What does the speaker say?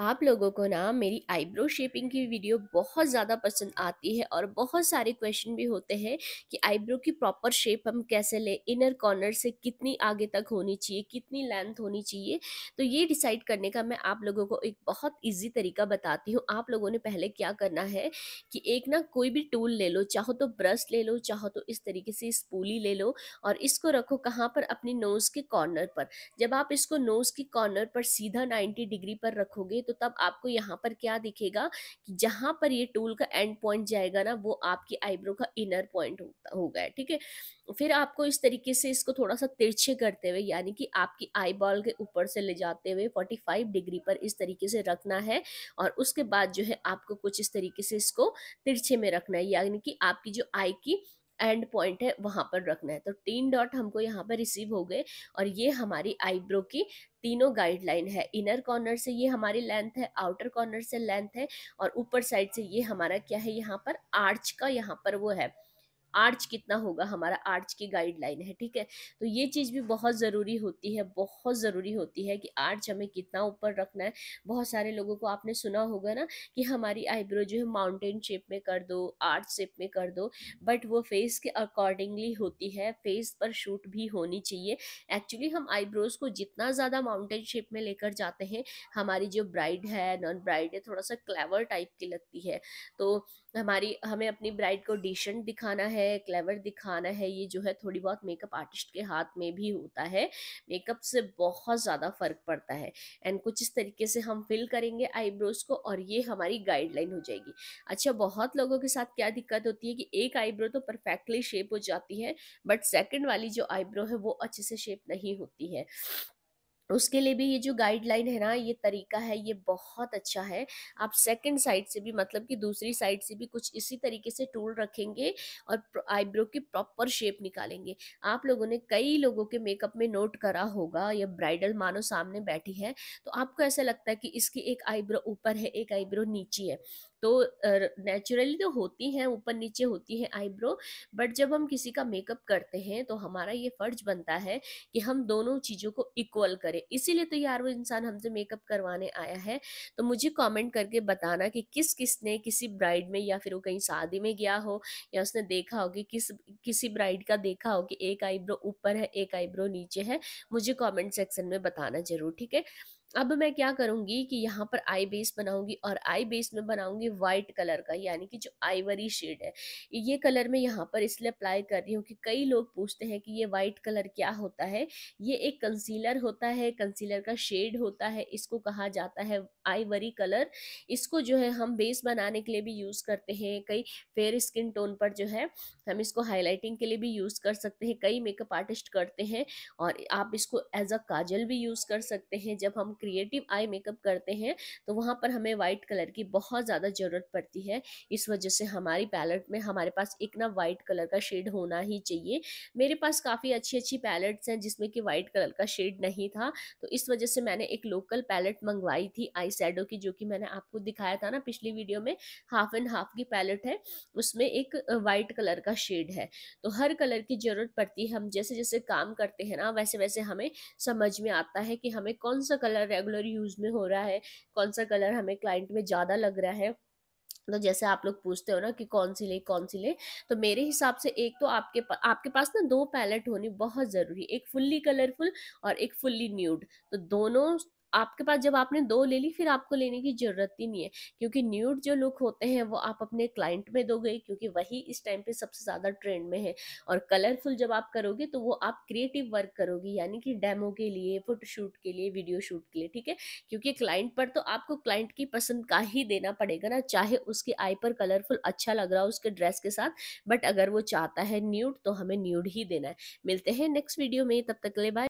आप लोगों को ना मेरी आईब्रो शेपिंग की वीडियो बहुत ज़्यादा पसंद आती है और बहुत सारे क्वेश्चन भी होते हैं कि आईब्रो की प्रॉपर शेप हम कैसे लें इनर कॉर्नर से कितनी आगे तक होनी चाहिए कितनी लेंथ होनी चाहिए तो ये डिसाइड करने का मैं आप लोगों को एक बहुत ईजी तरीका बताती हूँ आप लोगों ने पहले क्या करना है कि एक ना कोई भी टूल ले लो चाहो तो ब्रश ले लो चाहो तो इस तरीके से स्पूली ले लो और इसको रखो कहाँ पर अपनी नोज़ के कॉर्नर पर जब आप इसको नोज़ के कॉर्नर पर सीधा नाइन्टी डिग्री पर रखोगे तो तब आपको यहाँ पर क्या दिखेगा कि जहाँ पर ये टूल का एंड पॉइंट जाएगा ना वो आपकी आईब्रो का इनर पॉइंट होगा हो ठीक है फिर आपको इस तरीके से इसको थोड़ा सा तिरछे करते हुए यानी कि आपकी आई बॉल के ऊपर से ले जाते हुए 45 डिग्री पर इस तरीके से रखना है और उसके बाद जो है आपको कुछ इस तरीके से इसको तिरछे में रखना है यानी कि आपकी जो आई की एंड पॉइंट है वहाँ पर रखना है तो तीन डॉट हमको यहाँ पर रिसीव हो गए और ये हमारी आईब्रो की तीनों गाइडलाइन है इनर कॉर्नर से ये हमारी लेंथ है आउटर कॉर्नर से लेंथ है और ऊपर साइड से ये हमारा क्या है यहाँ पर आर्च का यहाँ पर वो है आर्च कितना होगा हमारा आर्च की गाइडलाइन है ठीक है तो ये चीज़ भी बहुत ज़रूरी होती है बहुत ज़रूरी होती है कि आर्च हमें कितना ऊपर रखना है बहुत सारे लोगों को आपने सुना होगा ना कि हमारी आईब्रो जो है माउंटेन शेप में कर दो आर्च शेप में कर दो बट वो फेस के अकॉर्डिंगली होती है फेस पर शूट भी होनी चाहिए एक्चुअली हम आईब्रोज़ को जितना ज़्यादा माउंटेन शेप में लेकर जाते हैं हमारी जो ब्राइड है नॉन ब्राइड है थोड़ा सा क्लेवर टाइप की लगती है तो हमारी हमें अपनी ब्राइड को डिशेंट दिखाना है है क्लेवर दिखाना है ये जो है थोड़ी बहुत मेकअप आर्टिस्ट के हाथ में भी होता है मेकअप से बहुत ज़्यादा फ़र्क पड़ता है एंड कुछ इस तरीके से हम फिल करेंगे आईब्रोज़ को और ये हमारी गाइडलाइन हो जाएगी अच्छा बहुत लोगों के साथ क्या दिक्कत होती है कि एक आईब्रो तो परफेक्टली शेप हो जाती है बट सेकेंड वाली जो आईब्रो है वो अच्छे से शेप नहीं होती है उसके लिए भी ये जो गाइडलाइन है ना ये तरीका है ये बहुत अच्छा है आप सेकंड साइड से भी मतलब कि दूसरी साइड से भी कुछ इसी तरीके से टूल रखेंगे और आईब्रो की प्रॉपर शेप निकालेंगे आप लोगों ने कई लोगों के मेकअप में नोट करा होगा या ब्राइडल मानो सामने बैठी है तो आपको ऐसा लगता है कि इसकी एक आईब्रो ऊपर है एक आईब्रो नीचे है तो नेचुरली तो होती हैं ऊपर नीचे होती है आईब्रो बट जब हम किसी का मेकअप करते हैं तो हमारा ये फर्ज बनता है कि हम दोनों चीज़ों को इक्वल करें इसीलिए तो यार वो इंसान हमसे मेकअप करवाने आया है तो मुझे कमेंट करके बताना कि किस किस ने किसी ब्राइड में या फिर वो कहीं शादी में गया हो या उसने देखा हो कि किस किसी ब्राइड का देखा हो कि एक आईब्रो ऊपर है एक आईब्रो नीचे है मुझे कॉमेंट सेक्शन में बताना जरूर ठीक है अब मैं क्या करूँगी कि यहाँ पर आई बेस बनाऊँगी और आई बेस में बनाऊँगी वाइट कलर का यानी कि जो आईवरी शेड है ये कलर मैं यहाँ पर इसलिए अप्लाई कर रही हूँ कि कई लोग पूछते हैं कि ये वाइट कलर क्या होता है ये एक कंसीलर होता है कंसीलर का शेड होता है इसको कहा जाता है आईवरी कलर इसको जो है हम बेस बनाने के लिए भी यूज़ करते हैं कई फेयर स्किन टोन पर जो है हम इसको हाईलाइटिंग के लिए भी यूज़ कर सकते हैं कई मेकअप आर्टिस्ट करते हैं और आप इसको एज अ काजल भी यूज़ कर सकते हैं जब हम क्रिएटिव आई मेकअप करते हैं तो वहाँ पर हमें वाइट कलर की बहुत ज़्यादा ज़रूरत पड़ती है इस वजह से हमारी पैलेट में हमारे पास एक ना वाइट कलर का शेड होना ही चाहिए मेरे पास काफ़ी अच्छी अच्छी पैलेट्स हैं जिसमें कि वाइट कलर का शेड नहीं था तो इस वजह से मैंने एक लोकल पैलेट मंगवाई थी आई की जो कि मैंने आपको दिखाया था ना पिछली वीडियो में हाफ एंड हाफ की पैलेट है उसमें एक वाइट कलर का शेड है तो हर कलर की ज़रूरत पड़ती है हम जैसे जैसे काम करते हैं ना वैसे वैसे हमें समझ में आता है कि हमें कौन सा कलर रेगुलर यूज़ में हो रहा है कौन सा कलर हमें क्लाइंट में ज़्यादा लग रहा है तो जैसे आप लोग पूछते हो ना कि कौन सी ले कौन सी ले तो मेरे हिसाब से एक तो आपके पा, आपके पास ना दो पैलेट होनी बहुत ज़रूरी एक फुल्ली कलरफुल और एक फुल्ली न्यूड तो दोनों आपके पास जब आपने दो ले ली फिर आपको लेने की जरूरत ही नहीं है क्योंकि न्यूड जो लुक होते हैं वो आप अपने क्लाइंट में दोगे क्योंकि वही इस टाइम पे सबसे ज़्यादा ट्रेंड में है और कलरफुल जब आप करोगे तो वो आप क्रिएटिव वर्क करोगे यानी कि डेमो के लिए फोटोशूट के लिए वीडियो शूट के लिए ठीक है क्योंकि क्लाइंट पर तो आपको क्लाइंट की पसंद का ही देना पड़ेगा ना चाहे उसके आई पर कलरफुल अच्छा लग रहा हो उसके ड्रेस के साथ बट अगर वो चाहता है न्यूड तो हमें न्यूड ही देना है मिलते हैं नेक्स्ट वीडियो में तब तक ले बाय